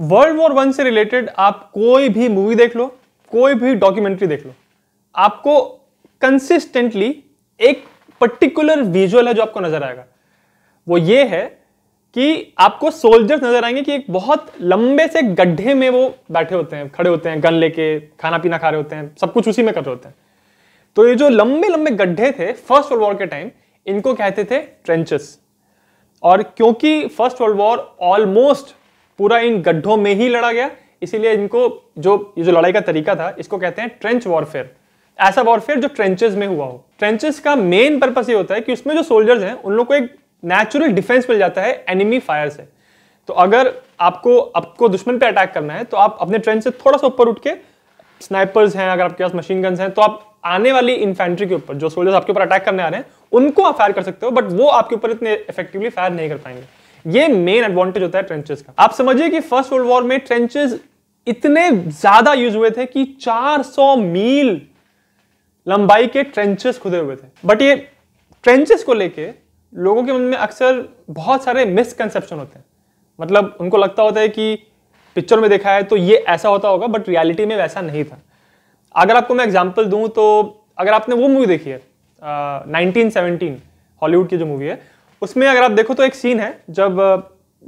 world war one से related आप कोई भी मूवी देख लो कोई भी डॉक्यूमेंट्री देख लो आपको कंसिस्टेंटली एक पर्टिकुलर विजुअल है जो आपको नजर आएगा वो ये है कि आपको सोल्जर्स नजर आएंगे कि एक बहुत लंबे से गड्ढे में वो बैठे होते हैं खड़े होते हैं गन लेके खाना पीना खा रहे होते हैं सब कुछ उसी में कर रहे होते हैं तो ये जो लंबे लंबे गड्ढे थे फर्स्ट वर्ल्ड वॉर के टाइम इनको कहते थे ट्रेंचेस और क्योंकि फर्स्ट वर्ल्ड वॉर ऑलमोस्ट पूरा इन गड्ढों में ही लड़ा गया इसीलिए इनको जो ये जो लड़ाई का तरीका था इसको कहते हैं ट्रेंच वॉरफेयर ऐसा वॉरफेयर जो ट्रेंचेस में हुआ हो ट्रेंचेस का मेन पर्पस ये होता है कि उसमें जो सोल्जर्स हैं उन लोग को एक नेचुरल डिफेंस मिल जाता है एनिमी फायर से तो अगर आपको आपको दुश्मन पे अटैक करना है तो आप अपने ट्रेंच से थोड़ा सा ऊपर उठ के स्नाइपर्स हैं अगर आपके पास मशीन गन्स हैं तो आप आने वाली इन्फेंट्री के ऊपर जो सोल्जर्स आपके ऊपर अटैक करने आ रहे हैं उनको आप फायर कर सकते हो बट वो आपके ऊपर इतने इफेक्टिवली फायर नहीं कर पाएंगे ये मेन एडवांटेज होता है ट्रेंचेस का आप समझिए कि फर्स्ट वर्ल्ड वॉर में ट्रेंचेस इतने ज्यादा यूज हुए थे कि 400 मील लंबाई के ट्रेंचेस खुदे हुए थे बट ये ट्रेंचेस को लेके लोगों के मन में अक्सर बहुत सारे मिसकनसेप्शन होते हैं मतलब उनको लगता होता है कि पिक्चर में देखा है तो ये ऐसा होता होगा बट रियलिटी में वैसा नहीं था अगर आपको मैं एग्जाम्पल दूँ तो अगर आपने वो मूवी देखी है नाइनटीन हॉलीवुड की जो मूवी है उसमें अगर आप देखो तो एक सीन है जब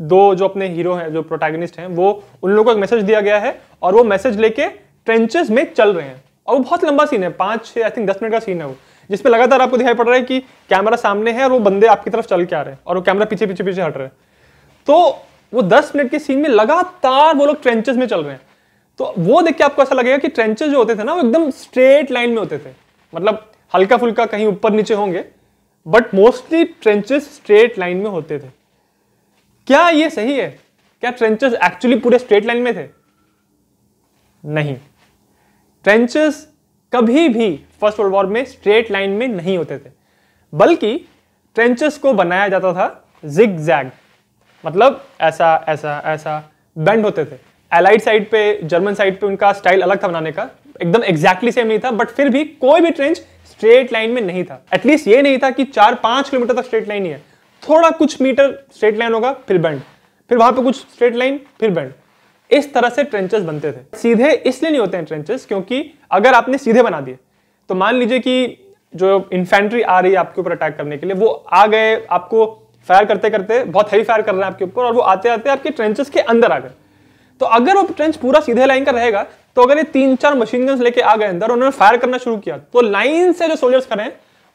दो जो अपने हीरो हैं जो प्रोटैगनिस्ट हैं वो उन लोगों को एक मैसेज दिया गया है और वो मैसेज लेके ट्रेंचेस में चल रहे हैं और वो बहुत लंबा सीन है पाँच छः आई थिंक दस मिनट का सीन है वो जिसमें लगातार आपको दिखाई पड़ रहा है कि कैमरा सामने है और वो बंदे आपकी तरफ चल के आ रहे हैं और वो कैमरा पीछे पीछे पीछे हट रहे हैं तो वो दस मिनट के सीन में लगातार वो लोग ट्रेंचेस में चल रहे हैं तो वो देख के आपको ऐसा लगेगा कि ट्रेंचेस जो होते थे ना वो एकदम स्ट्रेट लाइन में होते थे मतलब हल्का फुल्का कहीं ऊपर नीचे होंगे but mostly trenches straight line में होते थे क्या ये सही है क्या ट्रेंचेस एक्चुअली पूरे स्ट्रेट लाइन में थे नहीं ट्रेंचेस कभी भी फर्स्ट वर्ल्ड वॉर में स्ट्रेट लाइन में नहीं होते थे बल्कि ट्रेंचेस को बनाया जाता था जिग जैग मतलब ऐसा ऐसा ऐसा बेंड होते थे एलाइड साइड पे जर्मन साइड पे उनका स्टाइल अलग था बनाने का एकदम एग्जैक्टली सेम नहीं था बट फिर भी कोई भी ट्रेंच स्ट्रेट लाइन में नहीं था एटलीस्ट ये नहीं था कि चार पांच किलोमीटर तक स्ट्रेट लाइन ही है थोड़ा कुछ मीटर स्ट्रेट लाइन होगा फिर बैंड फिर वहां पे कुछ स्ट्रेट लाइन फिर बैंड इस तरह से ट्रेंचेस बनते थे सीधे इसलिए नहीं होते हैं ट्रेंचेस क्योंकि अगर आपने सीधे बना दिए तो मान लीजिए कि जो इन्फेंट्री आ रही है आपके ऊपर अटैक करने के लिए वो आ गए आपको फायर करते करते बहुत हैवी फायर कर रहे हैं आपके ऊपर और वो आते आते आपके ट्रेंचेस के अंदर आ गए तो अगर वो ट्रेंच पूरा सीधे लाइन का रहेगा तो अगर ये तीन चार मशीन गन्स लेके आ गए अंदर उन्होंने फायर करना शुरू किया तो लाइन से जो सोल्जर्स करें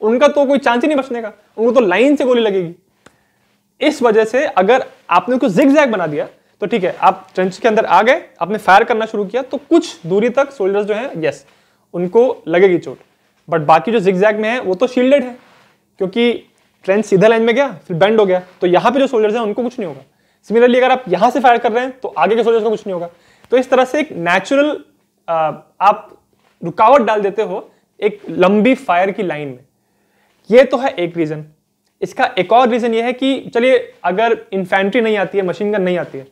उनका तो कोई चांस ही नहीं बचने का उनको तो लाइन से गोली लगेगी इस वजह से अगर आपने उसको जिग जैग बना दिया तो ठीक है आप ट्रेंच के अंदर आ गए आपने फायर करना शुरू किया तो कुछ दूरी तक सोल्जर्स जो है यस उनको लगेगी चोट बट बाकी जो जिग जैग में है वो तो शील्डेड है क्योंकि ट्रेंच सीधा लाइन में गया फिर बैंड हो गया तो यहाँ पे जो सोल्जर्स हैं उनको कुछ नहीं होगा सिमिलरली अगर आप यहाँ से फायर कर रहे हैं तो आगे के सोल्जर्स को कुछ नहीं होगा तो इस तरह से एक नेचुरल आप रुकावट डाल देते हो एक लंबी फायर की लाइन में ये तो है एक रीज़न इसका एक और रीज़न ये है कि चलिए अगर इन्फेंट्री नहीं आती है मशीन गन नहीं आती है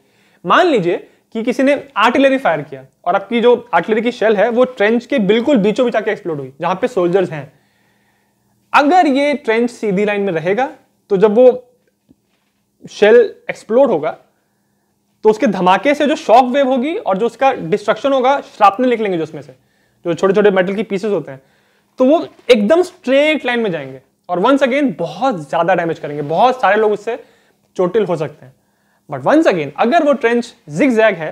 मान लीजिए कि किसी ने आर्टिलरी फायर किया और आपकी जो आर्टिलरी की शेल है वो ट्रेंच के बिल्कुल बीचों बीच आके एक्सप्लोड हुई जहां पे सोल्जर्स हैं अगर ये ट्रेंच सीधी लाइन में रहेगा तो जब वो शेल एक्सप्लोड होगा तो उसके धमाके से जो शॉक वेव होगी और जो उसका डिस्ट्रक्शन होगा श्रापने लिख लेंगे जो उसमें से जो छोटे छोटे मेटल की पीसेस होते हैं तो वो एकदम स्ट्रेट लाइन में जाएंगे और वंस अगेन बहुत ज़्यादा डैमेज करेंगे बहुत सारे लोग उससे चोटिल हो सकते हैं बट वंस अगेन अगर वो ट्रेंच जिग जैग है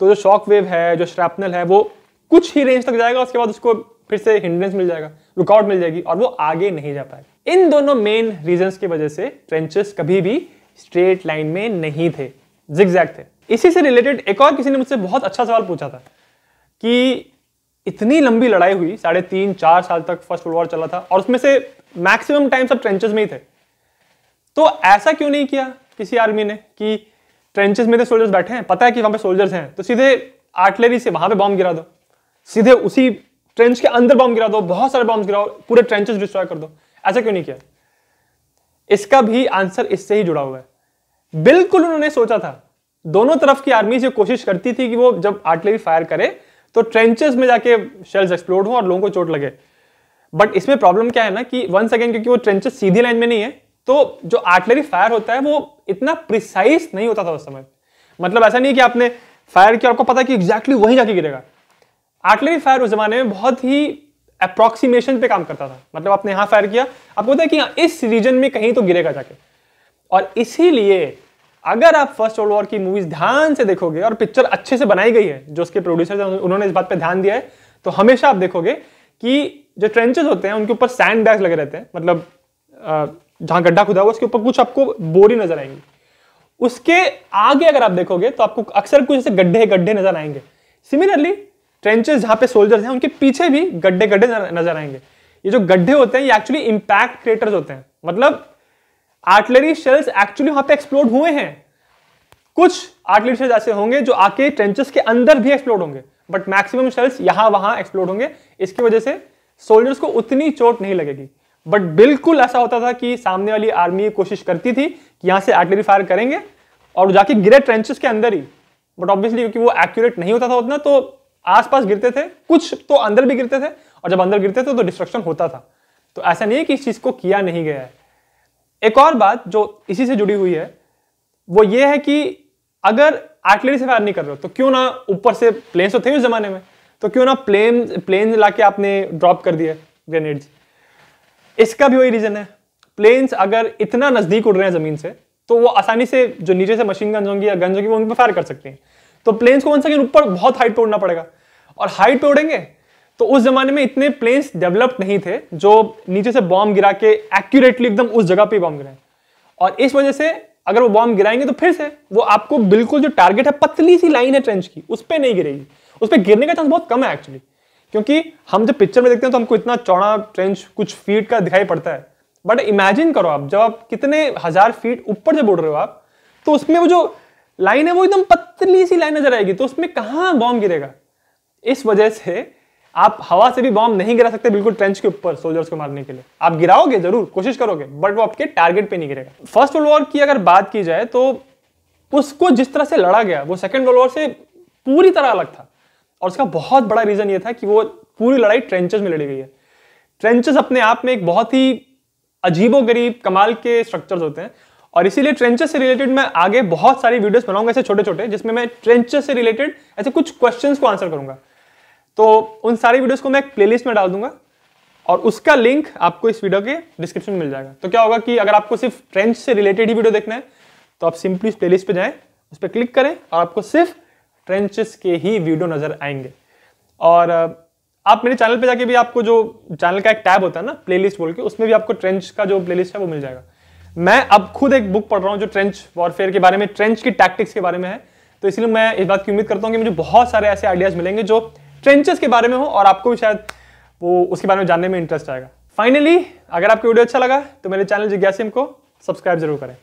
तो जो शॉक वेव है जो श्रैपनल है वो कुछ ही रेंज तक जाएगा उसके बाद उसको फिर से हिंड्रेंस मिल जाएगा रुकावट मिल जाएगी और वो आगे नहीं जा पाएगा इन दोनों मेन रीजन की वजह से ट्रेंचेस कभी भी स्ट्रेट लाइन में नहीं थे जिगजैग थे इसी से रिलेटेड एक और किसी ने मुझसे बहुत अच्छा सवाल पूछा था कि इतनी लंबी लड़ाई हुई साढ़े तीन चार साल तक फर्स्ट वर्ल्ड वॉर चला था और उसमें से मैक्सिमम टाइम सब ट्रेंचेस में ही थे तो ऐसा क्यों नहीं किया किसी आर्मी ने कि ट्रेंचेस में थे सोल्जर्स बैठे हैं पता है कि वहां पे सोल्जर्स हैं तो सीधे आर्टिलरी से वहां पे बॉम्ब गिरा दो सीधे उसी ट्रेंच के अंदर बॉम्ब गिरा दो बहुत सारे बॉम्ब गिराओ पूरे ट्रेंचेस डिस्ट्रॉय कर दो ऐसा क्यों नहीं किया इसका भी आंसर इससे ही जुड़ा हुआ है बिल्कुल उन्होंने सोचा था दोनों तरफ की आर्मी से कोशिश करती थी कि वो जब आर्टिलरी फायर करे तो ट्रेंचेस में जाके शेल्स एक्सप्लोड हो और लोगों को चोट लगे बट इसमें प्रॉब्लम क्या है ना कि वन सेकेंड क्योंकि वो ट्रेंचेस सीधी लाइन में नहीं है तो जो आर्टिलरी फायर होता है वो इतना प्रिसाइज नहीं होता था उस समय मतलब ऐसा नहीं कि आपने फायर किया आपको पता कि एग्जैक्टली exactly वहीं जाके गिरेगा आर्टिलरी फायर उस जमाने में बहुत ही अप्रोक्सीमेशन पे काम करता था मतलब आपने यहां फायर किया आपको पता है कि हाँ, इस रीजन में कहीं तो गिरेगा जाके और इसीलिए अगर आप फर्स्ट वर्ल्ड वॉर की मूवीज ध्यान से देखोगे और पिक्चर अच्छे से बनाई गई है जो उसके प्रोड्यूसर उन्होंने इस बात पर ध्यान दिया है तो हमेशा आप देखोगे कि जो ट्रेंचेस होते हैं उनके ऊपर सैंड बैग्स लगे रहते हैं मतलब जहां गड्ढा खुदा हुआ उसके ऊपर कुछ आपको बोरी नजर आएंगी उसके आगे अगर आप देखोगे तो आपको अक्सर कुछ ऐसे गड्ढे गड्ढे नजर आएंगे सिमिलरली ट्रेंचेस जहां पे सोल्जर्स हैं उनके पीछे भी गड्ढे गड्ढे नजर आएंगे ये जो गड्ढे होते हैं ये एक्चुअली इंपैक्ट क्रिएटर्स होते हैं मतलब आर्टिलरी शेल्स एक्चुअली वहां पे एक्सप्लोड हुए हैं कुछ आर्टिलरी शेल्स ऐसे होंगे जो आके ट्रेंचेस के अंदर भी एक्सप्लोड होंगे बट मैक्सिमम शेल्स यहां वहां एक्सप्लोड होंगे इसकी वजह से सोल्जर्स को उतनी चोट नहीं लगेगी बट बिल्कुल ऐसा होता था कि सामने वाली आर्मी कोशिश करती थी कि यहां से आर्टिलरी फायर करेंगे और जाके गिरे ट्रेंचेस के अंदर ही बट ऑब्वियसली क्योंकि वो एक्यूरेट नहीं होता था उतना तो आसपास गिरते थे कुछ तो अंदर भी गिरते थे और जब अंदर गिरते थे तो डिस्ट्रक्शन होता था तो ऐसा नहीं है कि इस चीज को किया नहीं गया है एक और बात जो इसी से जुड़ी हुई है वो ये है कि अगर आर्टिलरी से फायर नहीं कर रहे हो तो क्यों ना ऊपर से प्लेन्स तो थे उस जमाने में तो क्यों ना प्लेन प्लेन ला के आपने ड्रॉप कर दिए ग्रेनेड्स इसका भी वही रीजन है प्लेन्स अगर इतना नजदीक उड़ रहे हैं जमीन से तो वो आसानी से जो नीचे से मशीन गन्स होंगी या गन्स होंगी वो उन पर फायर कर सकते हैं तो प्लेन्स को वन सेकेंड ऊपर बहुत हाइट पर उड़ना पड़ेगा और हाइट पर उड़ेंगे तो उस जमाने में इतने प्लेन्स डेवलप नहीं थे जो नीचे से बॉम्ब गिरा के एक्यूरेटली एकदम उस जगह पे बॉम्ब गिराए और इस वजह से अगर वो बॉम्ब गिराएंगे तो फिर से वो आपको बिल्कुल जो टारगेट है पतली सी लाइन है ट्रेंच की उस पर नहीं गिरेगी उस पर गिरने का चांस बहुत कम है एक्चुअली क्योंकि हम जब पिक्चर में देखते हैं तो हमको इतना चौड़ा ट्रेंच कुछ फीट का दिखाई पड़ता है बट इमेजिन करो आप जब आप कितने हजार फीट ऊपर जब उड़ रहे हो आप तो उसमें वो जो लाइन है वो एकदम पतली सी लाइन नजर आएगी तो उसमें कहाँ बॉम्ब गिरेगा इस वजह से आप हवा से भी बॉम्ब नहीं गिरा सकते बिल्कुल ट्रेंच के ऊपर सोल्जर्स को मारने के लिए आप गिराओगे जरूर कोशिश करोगे बट वो आपके टारगेट पे नहीं गिरेगा फर्स्ट वर्ल्ड वॉर की अगर बात की जाए तो उसको जिस तरह से लड़ा गया वो सेकेंड वर्ल्ड वॉर से पूरी तरह अलग था और उसका बहुत बड़ा रीजन ये था कि वो पूरी लड़ाई ट्रेंचेस में लड़ी गई है ट्रेंचेस अपने आप में एक बहुत ही अजीबो गरीब कमाल के स्ट्रक्चर्स होते हैं और इसीलिए ट्रेंचेस से रिलेटेड मैं आगे बहुत सारी वीडियोस बनाऊंगा ऐसे छोटे छोटे जिसमें मैं ट्रेंचेस से रिलेटेड ऐसे कुछ क्वेश्चंस को आंसर करूंगा तो उन सारी वीडियोस को मैं एक प्लेलिस्ट में डाल दूंगा और उसका लिंक आपको इस वीडियो के डिस्क्रिप्शन में मिल जाएगा तो क्या होगा कि अगर आपको सिर्फ ट्रेंच से रिलेटेड ही वीडियो देखना है तो आप सिंपली प्ले लिस्ट पर जाए उस पर क्लिक करें और आपको सिर्फ ट्रेंचेस के ही वीडियो नजर आएंगे और आप मेरे चैनल पे जाके भी आपको जो चैनल का एक टैब होता है ना प्लेलिस्ट बोल के उसमें भी आपको ट्रेंच का जो प्लेलिस्ट है वो मिल जाएगा मैं अब खुद एक बुक पढ़ रहा हूँ जो ट्रेंच वॉरफेयर के बारे में ट्रेंच की टैक्टिक्स के बारे में है तो इसलिए मैं इस बात की उम्मीद करता हूँ कि मुझे बहुत सारे ऐसे आइडियाज मिलेंगे जो ट्रेंचेस के बारे में हो और आपको भी शायद वो उसके बारे में जानने में इंटरेस्ट आएगा फाइनली अगर आपको वीडियो अच्छा लगा तो मेरे चैनल जिज्ञासिम को सब्सक्राइब जरूर करें